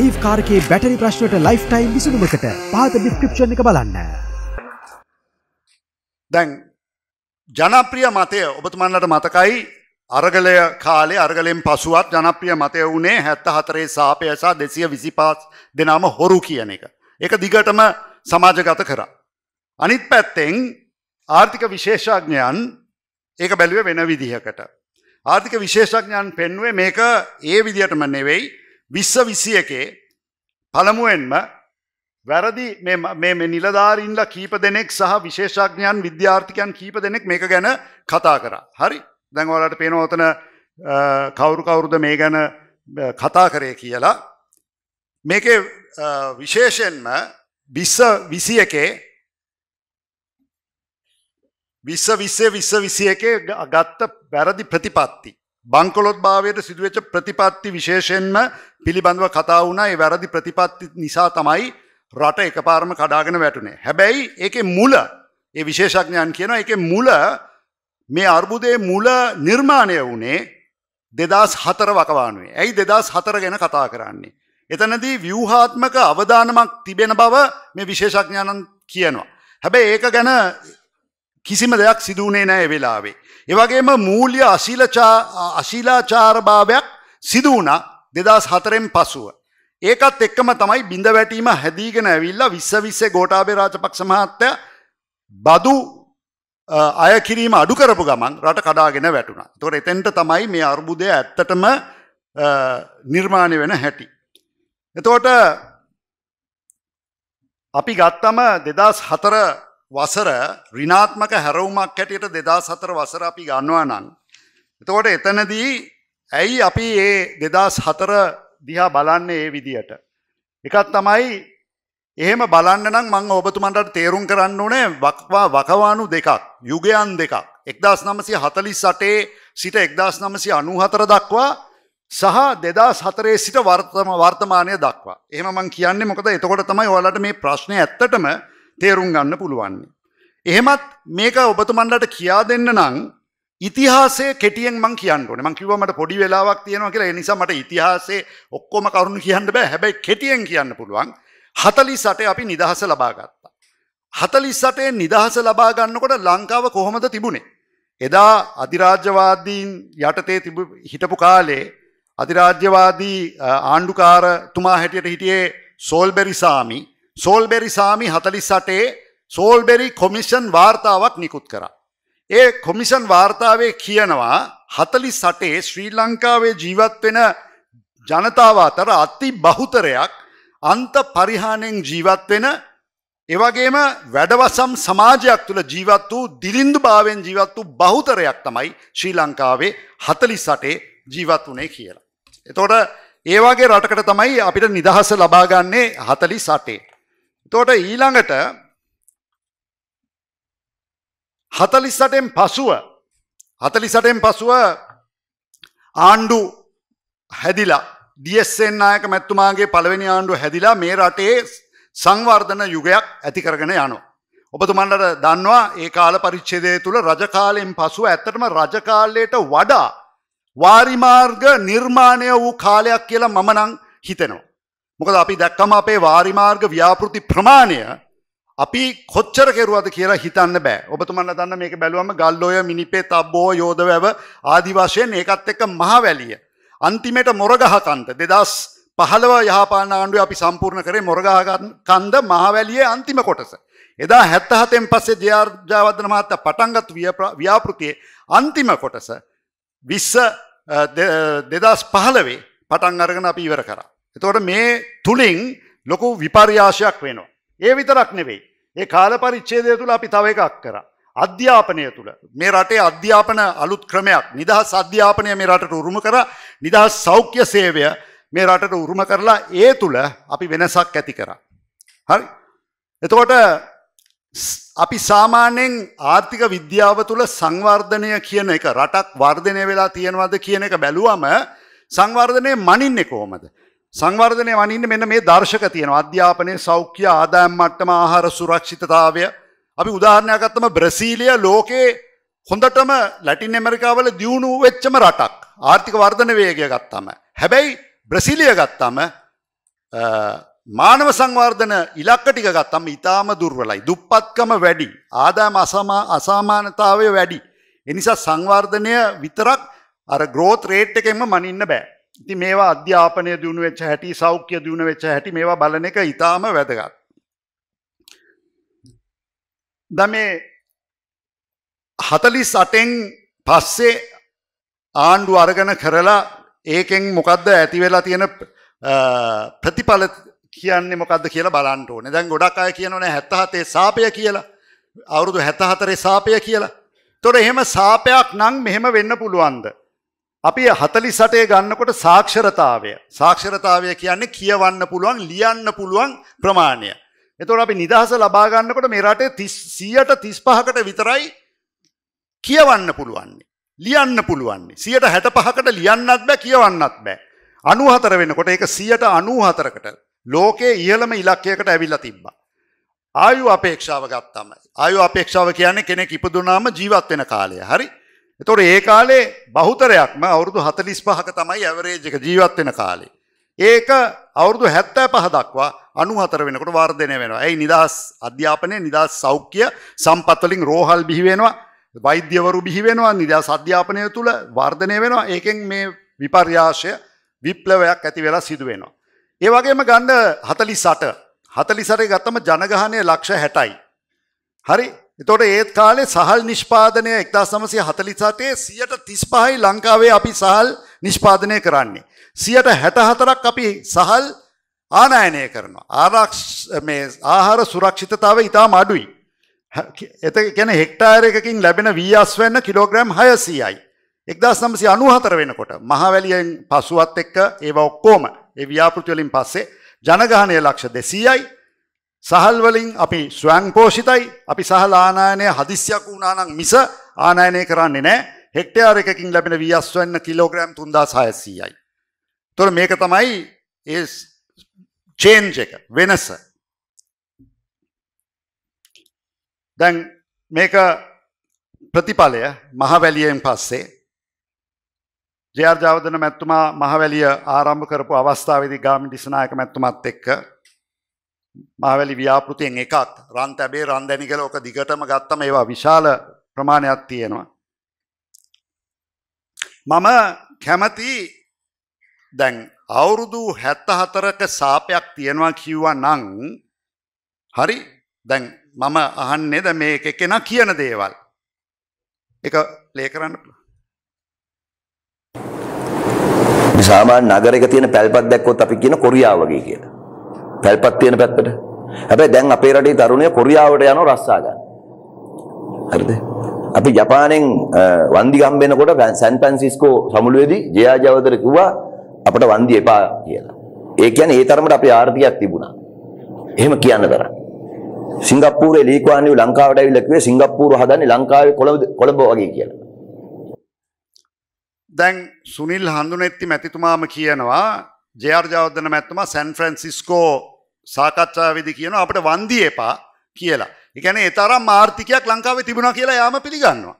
ඒ කාරකේ battery ප්‍රශ්නට lifetime විසුණුමකට පාත ඩිස්ක්‍රප්ෂණ එක බලන්න. දැන් ජනප්‍රිය මතය ඔබතුමන්නට මතකයි අරගලය කාලේ අරගලෙන් පසුවත් ජනප්‍රිය මතය වුණේ හැත්ත හතරේ සාපයසා දෙසිය විසිපාස් දෙනාම හොරු කියන එක. එක දිගටම සමාජගත කරා. අනිත් පැත්තෙන් ආර්ථික විශේෂඥයන් ඒක බැලුවේ වෙන විදිහකට. ආර්ථික විශේෂඥයන් පෙන්ුවේ මේක ඒ විදිහටම නෙවෙයි විශ්ස විසි එකේ පළමුුවෙන්ම වැරදි මේ නිලධාරීන්ල කීප දෙනෙක් සහ විශේෂඥයන් විද්‍යාර්ථිකයන් කීප දෙනෙක් මේක ගැන කතා කර. හරි දැන්වලට පේනෝතන කවුරු කවුරුද මේ ගැන කතා කරය කියලා. මේක විශේෂෙන්ම බිස්ස විසි එකේ විස්ස විස්සේ විස්ස විසි එකේ ගත්ත වැරදි ප්‍රතිපත්ති. බංකොලොත් භාවයට සිදුවච්ච ප්‍රතිපත්ති විශේෂෙන්ම පිළිබඳව කතා වුණා ඒ වැරදි ප්‍රතිපත්ති නිසා තමයි රට එකපාරම කඩාගෙන වැටුනේ. හැබැයි ඒකේ මුල ඒ විශේෂඥයන් කියනවා ඒකේ මුල මේ අර්බුදයේ මුල නිර්මාණය වුණේ 2004 වකවානුවේ. ඇයි 2004 ගැන කතා කරන්නේ? එතනදී ව්‍යුහාත්මක අවධානමක් තිබෙන බව මේ විශේෂඥයන් කියනවා. හැබැයි ඒක ගැන කිසිම දෙයක් සිදුවුණේ නැහැ වෙලාවේ. එවගේම මූලිය අශීලාචාර භාවයක් සිදු වුණා දෙදස් හතරෙන් පසුව. ඒකත් එක්කම තමයි බිඳ වැටීම හැදීගෙන ඇවිල්ලා විශ්වවිස්සේ ගෝටාබේ රාජපක්ෂ මහත්තය බදු අය කිරීම අඩු කරපු ගමන් රට කඩාගෙන වැටුණා. තොර එතෙන්ට තමයි මේ අර්බුදය ඇත්තටම නිර්මාණය වෙන හැටි. එතෝට අපි ගත්තම දෙදස් හතර වසර රිනාත්මක හැරවුමක් හැටියට දෙදා සතර වසර අපි ගන්නවා නම්. එතකොට එතනදී ඇයි අපි ඒ දෙදස් හතර දිහා බලන්න ඒ විදියට. එකත් තමයි එහෙම බලන්න නම් මං ඔබතුමන්ට තේරුම් කරන්න ඕනේ වක්වා වකවානු දෙකක් යුගයන් දෙකක් එක්දස් නමසය හතලි සටේ සිට එක්දස් නමසය අනුහතර දක්වා සහ දෙදස් හතරේ සිට වර්තම වර්තමානය දක්වා එහම මං කියන්නේ මොකද එතකොට තමයි ඔලට මේ ප්‍රශ්නය ඇත්තටම තේරුම් ගන්න පුළුවන්නේ. එහෙමත් මේක ඔබතුමන්ලට කියා දෙන්න නං ඉතිහාසේ කෙටියෙන් මං කියන්නට මංකිවමට පොඩි වෙලාවක් තියෙනවා කියලා එනිසාමට ඉතිහාසේ ඔක්කොම කරුණු කියන්න බෑ හැබැයි කෙටියෙන් කියන්න පුළුවන් හතලි සටේ අපි නිදහස ලබාගත්තා. හතලි සටේ නිදහස ලබාගන්නකොට ලංකාව කොහොමද තිබුණේ. එදා අධිරාජ්‍යවාදීන් යටතේ තිබ හිටපු කාලේ අධිරාජ්‍යවාදී ආණ්ඩුකාරතුමා හැටියට හිටියේ සෝල්බැරිසාමි සෝල්බෙරි සාමි හතලිස් සටේ සෝල්බෙරි කොමිෂන් වාර්තාවක් නිකුත් කරා. ඒ කොමිෂන් වාර්තාවේ කියනවා හතලි සටේ ශ්‍රී ලංකාවේ ජීවත්වෙන ජනතාව අතර අත්ති බහුතරයක් අන්ත පරිහානෙන් ජීවත්වෙන එවගේම වැඩවසම් සමාජයක් තුළ ජීවත් වූ දිලින්දු භාවෙන් ජීවත් වූ බහුතරයක් තමයි ශ්‍රී ලංකාවේ හතලි සටේ ජීවත් වනේ කියලා. එතෝට ඒවාගේ රටකට තමයි අපිට නිදහස ලබාගන්නේ හතලි සටේ. තෝට ඊළඟට හතලිස්සටෙන් පසුව හතලිසටෙන් පසුව ආණ්ඩු හැදිලා ඩියස්සෙන් අයක මැත්තුමාගේ පළවෙනි ආණ්ඩු හැදිලා මේ රටේ සංවර්ධන යුගයක් ඇතිකරගෙන යනු. ඔබතුමන්ට දන්නවා ඒ කාල පරිච්චේදය තුළ රජකාලයෙන් පසුව ඇත්තටම රජකාලයට වඩා වාරිමාර්ග නිර්මාණය වූ කාලයක් කියලා මමනං හිතෙනවා. මොකද අපි දැක්කම අපේ වාරිමාර්ග ව්‍යාපෘති ප්‍රමාණය අපි කොච්චර කෙරුවද කියලා හිතන්න බෑ ඔබතුමන්න දන්න මේක බැලුවම ගල්ලෝය මිනිපේ තබ්බෝ යෝධ වැව ආදිවාශයෙන් ඒකත් එක්ක මහවැලිය. අන්තිමට මොරගහකන්ත දෙදස් පහළව යහපාන ආණ්ඩුව අපි සම්පූර්ණ කරේ මොරගහකන්ද මහවැලියේ අන්තිම කොටස. එදා හැත්තහතෙන් පස්සේ ජයාර්ජාවදන මහත්ත පටන්ගත් ව්‍යාපෘතියේ අන්තිම කොටස විස්ස දෙදස් පහළවේ පටන් අරගෙන අපි ඉවර කරා. එතවට මේ තුළින් ලොකු විපර්යාශයක් වෙනවා. ඒ විතරක් නෙවෙයි. ඒ කාල පරිච්චේදය තුළ අපි තව එකක් කර. අධ්‍යාපනය තුළ මේ රටේ අධ්‍යාපන අලුත් ක්‍රමයක් නිදහස් අධ්‍යාපනය මේ රටට උරුම කර නිදහස් සෞඛ්‍ය සේවය මේ රටට උරුම කරලා ඒ තුළ අපි වෙනසක් ඇති කර. හරි. එතකොට අපි සාමාන්‍යයෙන් ආර්ථික විද්‍යාව තුළ සංවර්ධනය කියන එක රටක් වර්ධනය වෙලා තියෙනවද කියන එක බැලුවම සංවර්ධනය මනින්නේ කොහොමද. සංවර්ධනය වනින්න මෙන්න මේ දර්ශක තියෙන අධ්‍යාපනය සෞඛ්‍ය ආදායම් මට්ටම ආහාර සුරක්ෂිතතාවය අපි උදාහරණයක්ත්තම බ්‍රසීලිය ලෝකයේ හොඳටම ලැටින් ඇමරිකාවල දියුණු වෙච්චම රටක් ආර්ථික වර්ධන වේගය ගත්තම. හැබැයි බ්‍රසිලිය ගත්තම මානව සංවර්ධන ඉලක්ක ටික ගත්තම ඉතාම දුර්වලයි. දුප්පත්කම වැඩි ආදායම අසාමානතාවය වැඩි. එනිසා සංවර්ධනය විතරක් අර ග්‍රෝත් රේට් එකෙන්ම මනින්න බෑ. ඉති මේවා අධ්‍යාපනය දියුණු වෙච්ච හැටි සෞඛ්‍ය දියුණ වෙච්ච හැටි මේවා බලන එක ඉතාම වැදගත් ද මේ හතලි සටෙන් පස්සේ ආණ්ඩු අරගන කරලා ඒකෙන් මොකක්ද ඇතිවෙලා තියෙන ප්‍රතිඵල කියන්නේ මොකක්ද කියලා බලන්ට ඕන දැන් ගොඩක් අය කියනවන හැත්තහතේ සාපය කියලා අවුරුදු හැතහතරේ සාපය කියලා තොට එහෙම සාපයක් නං මෙහෙම වෙන්න පුළුවන්ද අපි 48 ගන්නකොට සාක්ෂරතාවය. සාක්ෂරතාවය කියන්නේ කියවන්න පුළුවන්, ලියන්න පුළුවන් ප්‍රමාණය. එතකොට අපි නිදහස ලබා ගන්නකොට මේ රටේ 135කට විතරයි කියවන්න පුළුවන්නේ. ලියන්න පුළුවන්නේ. 165කට ලියන්නත් බෑ, කියවන්නත් බෑ. 94 වෙනකොට ඒක 194කට ලෝකයේ ඉහළම ඉලක්කයකට ඇවිල්ලා තිබ්බා. ආයු අපේක්ෂාව ගත්තම ආයු අපේක්ෂාව කියන්නේ කෙනෙක් ඉපදුනාම ජීවත් වෙන කාලය. හරි? එතොට ඒ කාලේ බහුතරයක්ම අවුරුදු හතලිස් පහක තමයි ඇවරේජක ජීවත්වෙන කාලේ. ඒක අවුරුදු හැත්තෑ පහ දක්වා අනු හතර වෙනකට වර්ධනය වෙනවා. ඇයි නිදහස් අධ්‍යාපනය නිදහස් සෞඛ්‍ය සම්පත්වලින් රෝහල් බිහිවෙනවා වෛද්‍යවරු බිහිවෙනවා නිදහස් අධ්‍යාපනය තුළ වර්ධනය වෙනවා ඒකෙන් මේ විපර්යාශය විප්ලවයක් ඇති වෙලා සිදුවෙනවා. ඒ වගේම ගණ්ඩ හතලි සට හතලිසරේ ගත්තම ජනගහනය ලක්ෂ හැටයි. හරි එතොට ඒත් කාලේ සහල් නිෂ්පාදනය එක්දා සමසය හතලිසාටේ සියට තිස්පහයි ලංකාවේ අපි සහල් නිෂ්පාදනය කරන්නේ. සියට හැටහතරක් අපි සහල් ආනායනය කරනවා. ආරක්ෂ ආහාර සුරක්ෂිතතාව ඉතා මඩුයි. එත ගැන හෙක්ටාරයකින් ලැබෙන වීස් වන්න කිලෝග්‍රම් හයසියයි. එක්දා සමසි අනුහතර වෙනකොට මහවැලියෙන් පසුවත් එක්ක ඒව ඔක්කෝම ඒ ව්‍යාපෘතිවලින් පස්සේ ජනගහනය ලක්ෂ දෙසීයයි සහල් වලින් අපි ස්වයං පෝෂිතයි අපි සහල් ආනායනය හදිසියක් වුණා නම් මිස ආනායනය කරන්නේ නැහැ හෙක්ටයාර එකකින් ලැබෙන වී අස්වැන්න කිලෝග්‍රෑම් 3600යි. ඒතොර මේක තමයි ඒ චේන්ජ් එක වෙනස. දැන් මේක ප්‍රතිඵලය මහවැලියෙන් පස්සේ ජයාර්ජාවදන මැත්තුමා මහවැලිය ආරම්භ කරපු අවස්ථාවේදී ගාමි ඩිසනායක මැත්තුමත් එක්ක මාවැලි ව්‍යාපෘතියෙන් එකක් රන් තැබේ රන් දැනි කළ ඕක දිගටම ගත්තම ඒවා විශාල ප්‍රමාණයක් තියෙනවා. මම කැමති දැන් අවුරුදු හැත්ත හතරක සාපයක් තියෙනවා කිව්වා නං හරි දැන් මම අහන්නෙ ද මේ එක කෙන කියන දේවල් එක ලේ කරන්න සාමාන්‍ය නගරයක තියෙන පැල්පත් දැක්කොත් අපි කියන කොරියාව වගේ කියලා. පැල්පත් තියෙන පැත්තට. හැබැයි දැන් අපේ රටේ තරුණයෝ කොරියාවට යනවා රස්සා ගන්න. හරිද? අපි ජපානයෙන් වන්දි ගම්බෙනකොට සෑන් ෆ්‍රැන්සිස්කෝ සමුළුවේදී ජයා ජවදර කිව්වා අපට වන්දි එපා කියලා. ඒ කියන්නේ ඒ තරමට අපේ ආර්ථිකයක් තිබුණා. එහෙම කියන්න තරම්. සිංගප්පූරේ ලී කුවන් යු ලංකාවට ඇවිල්ලා කිව්වේ සිංගප්පූරුව හදන්නේ ලංකාවේ කොළඹ කොළඹ වගේ කියලා. දැන් සුනිල් හඳුනෙත්ති මැතිතුමාම කියනවා ජයාර් ජවර්ධන මැතිතුමා සැන් ෆ්‍රැන්සිස්කෝ සාකච්ඡාවේදී කියනවා අපිට වන්දි එපා කියලා. ඒ කියන්නේ ඒ තරම් ආර්ථිකයක් ලංකාවේ තිබුණා කියලා යාම පිළිගන්නවා.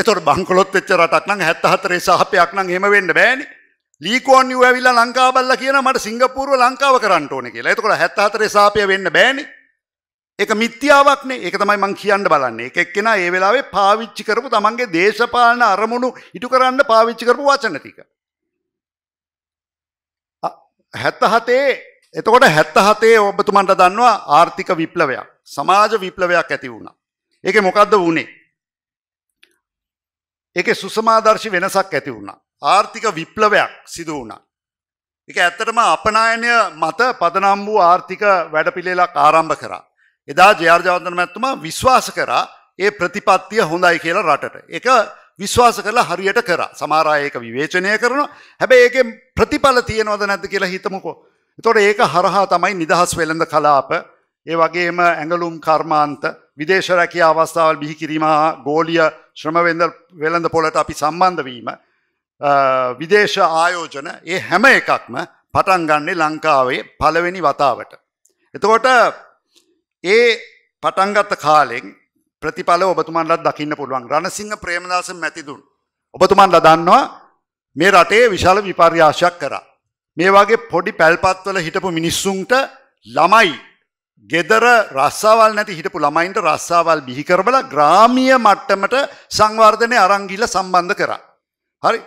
එතකොට බංකොලොත් වෙච්ච රටක් නම් 74 සහපයක් නම් එහෙම වෙන්න බෑනේ. ලීකෝන් නිව් ඇවිල්ලා ලංකාව බල්ලා කියනවා මට සිංගප්පූරුව ලංකාව කරන්න ඕනේ කියලා. එතකොට 74 සහපය වෙන්න බෑනේ. ඒක මිත්‍යාවක්නේ ඒක තමයි මං කියන්න බලන්නේ එක එක්කෙනා ඒ වෙලාවේ පාවිච්චි කරපු තමන්ගේ දේශපාලන අරමුණු ඉටු කරන්න පාවිච්චි කරපු වචන ටික. 77 එතකොට හැත්ත හතේ ඔබතුමන්ට දන්නවා ආර්ථික විප්ලවයක් සමාජ විප්ලවයක් ඇති වුණා. ඒක මොකක්ද වුණේ. ඒක සුසමාදර්ශි වෙනසක් ඇති වුණා. ආර්ථික විප්ලවයක් සිදු වුණා. එක ඇත්තටම අපනායනය මත පදනම් වූ ආර්ථික වැඩපිළිලක් ආරම්භ කරා. එදා ජයාර්ජාවන්තන මැත්තුමා විශ්වාස කරා ඒ ප්‍රතිපත්තිය හොඳයි කියලා රටට. එක විශ්වාස කරලා හරියට කරා. සමහර අය ඒක විවේචනය කරනවා. හැබැයි ඒකෙන් ප්‍රතිඵල තියනවද නැද්ද කියලා හිතමුකෝ. තොට ඒක හරහා තමයි නිදහස් වෙළඳ කලාප ඒ වගේම ඇඟලුම් කර්මාන්ත විදේශ රැකිය අවස්ථාවල් බිහි කිරීම ගෝලිය ශ්‍රමවෙද වෙළඳ පොලට අපි සම්බන්ධවීම විදේශ ආයෝජන ඒ හැම එකක්ම පටන්ගන්නේ ලංකාවේ පළවෙනි වතාවට. එතකොට ඒ පටන්ගත්ත කාලෙෙන් ප්‍රතිඵල ඔබතුමන්ලත් දකින්න පුළුවන් රණසිංහ ප්‍රේමදාස මැතිදුන්. ඔබතුමන් ලදන්නවා මේ රටේ විශාල විපර්යාශයක් කරා. මේ වගේ පොඩි පැල්පත්වල හිටපු මිනිස්සුන්ට ළමයි ගෙදර රස්සාවල් නැති හිටපු ළමයින්ට රස්සාවල් බිහිකරබල ග්‍රාමිය මට්ටමට සංවර්ධනය අරංගිල සම්බන්ධ කර. හරි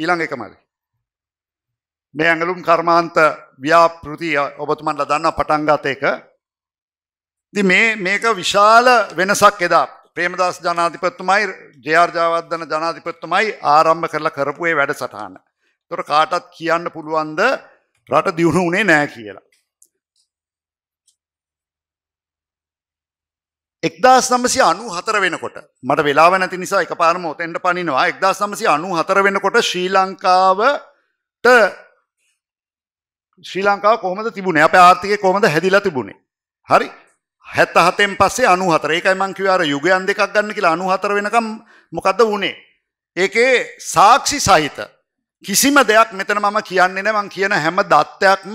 ඊළඟ එකමද. මේ ඇඟලුම් කර්මාන්ත ව්‍යාපෘති ඔබතුමන්ට දන්න පටන්ගත එක. ති මේ මේක විශාල වෙනසක් එදා ප්‍රේමදස් ජනාධිපත්තුමයි ජයාර්ජාවදධන ජනාධිපත්තුමයි ආරම්භ කරලා කරපුේ වැඩ සටහන. තොර කාටත් කියන්න පුළුවන්ද රට දියුණු වනේ නෑ කියලා. එක්දස් නමසි අනු හතර වෙනකොට මට වෙලා නැති නිසා එක පාරම ොතෙන්ට පනිනවා එක්දස් නමසි අනු හතර වෙනකොට ශ්‍රී ලංකාවට ශ්‍රී ලංකා කොමද තිබුණ අප ආර්ථික කොමද හැදිලා තිබුණේ හරි හැත්ත හතෙන් පස්සේ අනු හතරේකයි මංකිවාර යුගයන් දෙකක් ගන්න කියලා අනු හතර වෙනකම් මොකද වනේ ඒකේ සාක්ෂි සහිත කිසිම දෙයක් මෙතන මම කියන්නේ නෑ මං කියන හැම දත්තයක්ම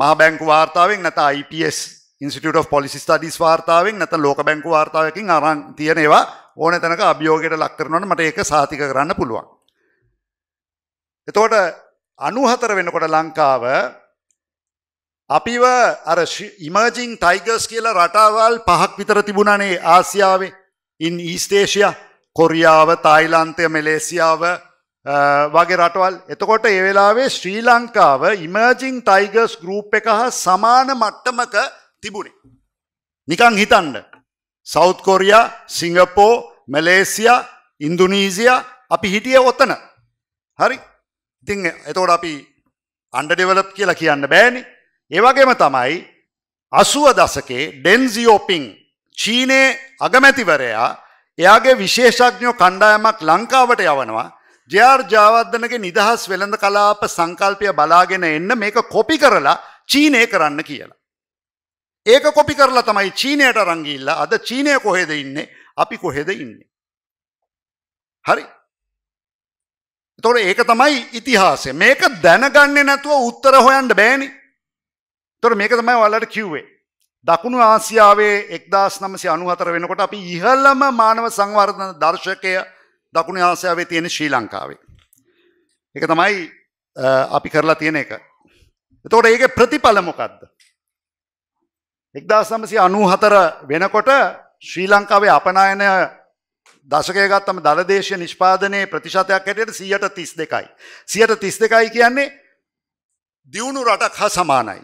මහ බැංකු වාර්තාවෙන් නැත IPS institute of policy studies වාර්තාවෙන් නැත ලෝක බැංකු වාර්තාවකින් අරන් තියෙනවා ඕන තැනක අභියෝගයට ලක්කරනවන මට ඒක සාතික කරන්න පුළුවන්. එතෝට අනුහතර වෙනකොට ලංකාව අපිව අර ඉමර්ජිං ටයිගර්ස් කියලා රටාවල් පහක් විතර තිබුණනේ ආසියාවේ ඉන් ඊස්ටේෂය කොරියාව තායිලන්තය මෙලේසියාව වගේ රටවල් එතකොට ඒ වෙලාවේ ශ්‍රී ලංකාව ඉමර්ජිං ටයිගර්ස් ගරූප් එක හා සමාන මට්ටමක තිබුණේ. නිකං හිතන්ඩ. South Korea Singapore Malaysia Indonesia අපි හිටිය ඔත්තන හරි ඉතිං එතෝට අපි අන්ඩඩෙවලප් කියලා කියන්න බෑනි ඒවගේම තමයි අසුව දසකේ ඩෙන්සිියෝපිං චීනයේ අගමැතිවරයා එයාගේ විශේෂඥෝ කණ්ඩායමක් ලංකාවට යවනවා ජයාර් ජාවර්ධනගේ නිදහස් වෙළඳ කලාප සංකල්පය බලාගෙන එන්න මේක කොපි කරලා චීනය කරන්න කියලා. ඒක කොපි කරලා තමයි චීනයට රංගිල්ල අද චීනය කොහෙද ඉන්නේ අපි කොහෙද ඉන්නේ. හරි. තොර ඒක තමයි ඉතිහාසය මේක දැනගන්න නැතුව උත්තර හොයන්ට බෑනි තොර මේක තමයි වල්ලට කිව්වේ. දකුණු ආසියාවේ එක්දස් නමසි අනුහතර වෙනකොට අපි ඉහල්ලම මානව සංවර්ධන දර්ශකය දකුණ ආසයාවේ තියෙන ශ්‍රී ලංකාවේ. එක තමයි අපි කරලා තියෙන එක. එතකොට ඒක ප්‍රතිඵලමොකක්ද. එක්දා සමසි අනූ හතර වෙනකොට ශ්‍රී ලංකාවේ අපනායනය දශකය ගත්තම දළදේශය නිෂ්පාදනයේ ප්‍රතිශතයක් හැටියට සියයට තිස් දෙකයි. සියයට තිස් දෙකයි කියන්නේ දියුණු රටක් හා සමානයි.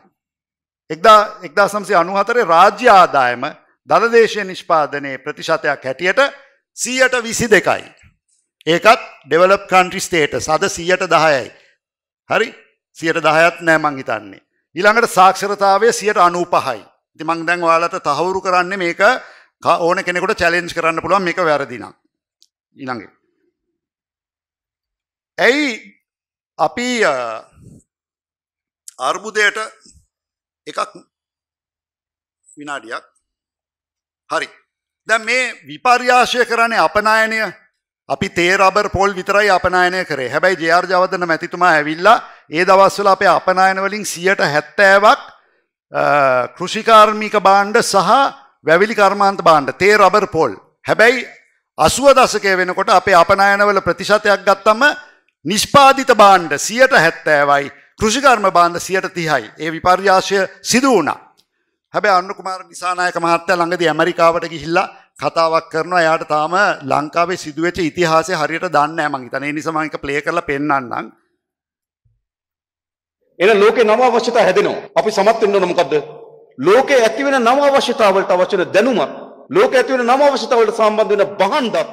එක්දා එක්දා සම්සේ අනුහතරේ රාජ්‍ය ආදායම දළදේශය නිෂ්පාදනයේ ප්‍රතිශතයක් හැටියට සීයට විසි දෙකයි. ඒකත් ඩෙවලප් කන්ට්‍රි ස්ටේට සද සියයට දහයයි. හරි සියට දහයත් නෑමං හිතන්නේ. ඊළඟට සාක්ෂරතාවය සියට අනූපහයි. ඉති මං දැන් වාලට තහවුරු කරන්න මේක ඕන කෙනෙකුට චැලෙන්ජ් කරන්න පුළුවන් මේක වැරදිනම්. ඉළඟ. ඇයි අපි අර්බුදයට එකක් විනාඩියක් හරි දැ මේ විපර්යාශය කරන්නේ අපනායනය අපි තේරබර් පොල් විතරයි අපනායනය කරේ හැබැයි ජයාර්ජවදන මැතිතුමා ඇවිල්ලා ඒ දවස්වල අපේ අපනායනවලින් සියට හැත්තෑවක් කෘෂිකාර්මික බාණ්ඩ සහ වැවිලි කර්මාන්ත බාණ්ඩ තේ රබර් පොල් හැබැයි අසුව දසකය වෙනකොට අපේ අපනායනවල ප්‍රතිශතයක් ගත්තම නිෂ්පාධිත බාණ්ඩ සියට හැත්තෑවයි කෘෂිකර්ම බාන්ධ සියට තිහයි ඒ විපර්යාශය සිදුවනා. හැබැ අන්නුකුමාර නිසානායක මහත්තය ළඟද ඇමරිකාවට ගිහිල්ලා කතාවක් කරන යාට තාම ලංකාවේ සිදුවච ඉතිහාසය හරියට දන්න ඇමං තන නිසමක ප්ලේ කරල පෙන්න්නම් එන ලෝක නව අවශ්‍යතා හැදෙනවා අපි සමත්වෙන්න නොමකක්ද ලෝක ඇතිවෙන නව අවශ්‍යතාවලට අවචන දැනුමත් ලෝක ඇතිවෙන නව අවශ්‍යතාවලට සම්බන්ධ වෙන බහන්ඩත්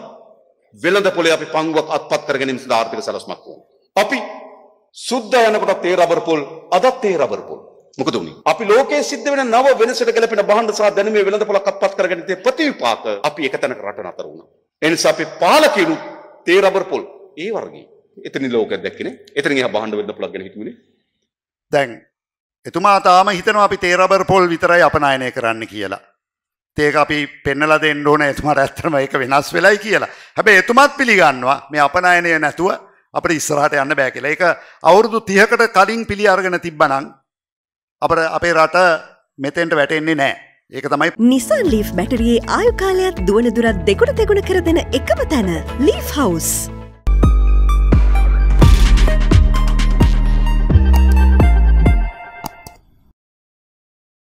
වෙළඳ පොලේ අපි පංගුවක් අත්පත් කරගැනීම සඳහා ආර්ථික සැලසුමක් වුණා. අපි සුද්ධ යනකොට තේ රබර් පොල් අදත් තේ රබර් පොල් මොකද උනේ? අපි ලෝකයේ සිද්ධ වෙන නව වෙනසට ගැලපෙන භාණ්ඩ සහ දැනුමේ වෙළඳපොළක් අත්පත් කරගෙන ඉති ප්‍රතිවිපාක අපි එක තැනක රටන අතර වුණා. ඒ නිසා අපි පාලකිනු තේ රබර් පොල් ඒ වර්ගයේ. එතන ලෝකයක් දැක්කනේ. එතන ගියා භාණ්ඩ වෙළඳපොළක් ගැන හිතුවේ. දැන් එතුමා තාම හිතනවා අපි තේ රබර් පොල් විතරයි අපනායනය කරන්න කියලා. ඒක අපි පෙන්නලා දෙන්න ඕනේ එතුමාට ඇත්තටම ඒක වෙනස් වෙලයි කියලා. හැබැයි එතුමාත් පිළිගන්නවා මේ අපනායනය නැතුව අපිට ඉස්සරහට යන්න බෑ කියලා. ඒක අවුරුදු 30කට කලින් පිළි අරගෙන තිබ්බනම් අප අපේ රට මෙතෙන්ට වැටෙන්නේ නෑ ඒක තමයි නිසා ලීෆ් බැටරියේ ආයුකාලයක් දුවන දුරත් දෙකුට දෙගුණ කර දෙන එකම තැන ලීෆ් හවස්.